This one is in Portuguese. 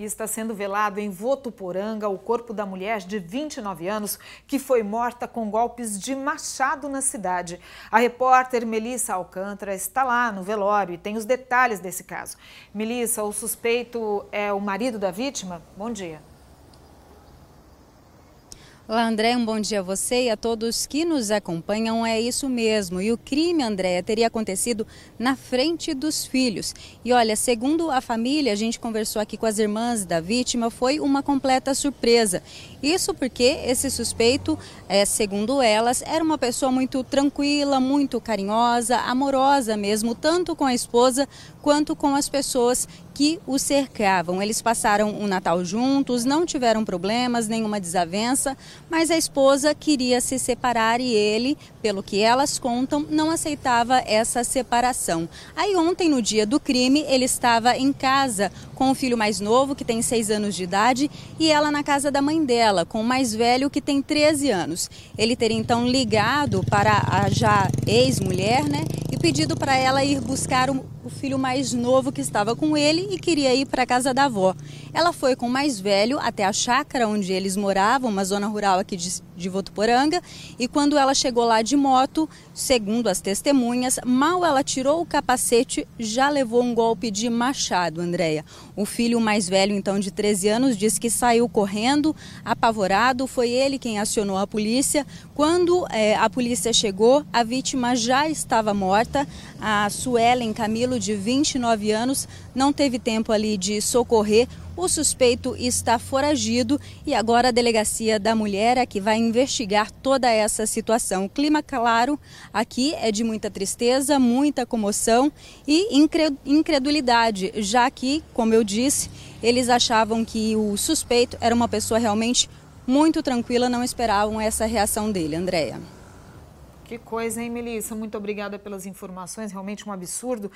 e está sendo velado em Votuporanga o corpo da mulher de 29 anos que foi morta com golpes de machado na cidade. A repórter Melissa Alcântara está lá no velório e tem os detalhes desse caso. Melissa, o suspeito é o marido da vítima? Bom dia. Olá, André, um bom dia a você e a todos que nos acompanham. É isso mesmo. E o crime, André, teria acontecido na frente dos filhos. E olha, segundo a família, a gente conversou aqui com as irmãs da vítima, foi uma completa surpresa. Isso porque esse suspeito, é, segundo elas, era uma pessoa muito tranquila, muito carinhosa, amorosa mesmo, tanto com a esposa quanto com as pessoas que o cercavam. Eles passaram o Natal juntos, não tiveram problemas, nenhuma desavença, mas a esposa queria se separar e ele, pelo que elas contam, não aceitava essa separação. Aí ontem, no dia do crime, ele estava em casa com o filho mais novo, que tem 6 anos de idade, e ela na casa da mãe dela, com o mais velho, que tem 13 anos. Ele teria então ligado para a já ex-mulher, né, e pedido para ela ir buscar o o filho mais novo que estava com ele e queria ir para a casa da avó. Ela foi com o mais velho até a chácara onde eles moravam, uma zona rural aqui de, de Votuporanga, e quando ela chegou lá de moto, segundo as testemunhas, mal ela tirou o capacete, já levou um golpe de machado, Andréia. O filho mais velho, então de 13 anos, disse que saiu correndo, apavorado, foi ele quem acionou a polícia. Quando eh, a polícia chegou, a vítima já estava morta, a Suelen Camilo de 29 anos, não teve tempo ali de socorrer. O suspeito está foragido e agora a delegacia da mulher é que vai investigar toda essa situação. O clima, claro, aqui é de muita tristeza, muita comoção e incredulidade, já que, como eu disse, eles achavam que o suspeito era uma pessoa realmente muito tranquila, não esperavam essa reação dele, Andréia. Que coisa, hein, Melissa? Muito obrigada pelas informações, realmente um absurdo.